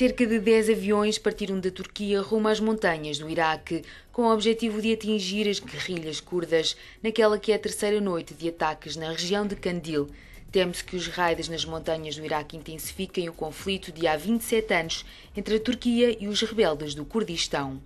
cerca de 10 aviões partiram da Turquia rumo às montanhas do Iraque, com o objetivo de atingir as guerrilhas curdas naquela que é a terceira noite de ataques na região de Kandil. Temos se que os raids nas montanhas do Iraque intensifiquem o conflito de há 27 anos entre a Turquia e os rebeldes do Kurdistão.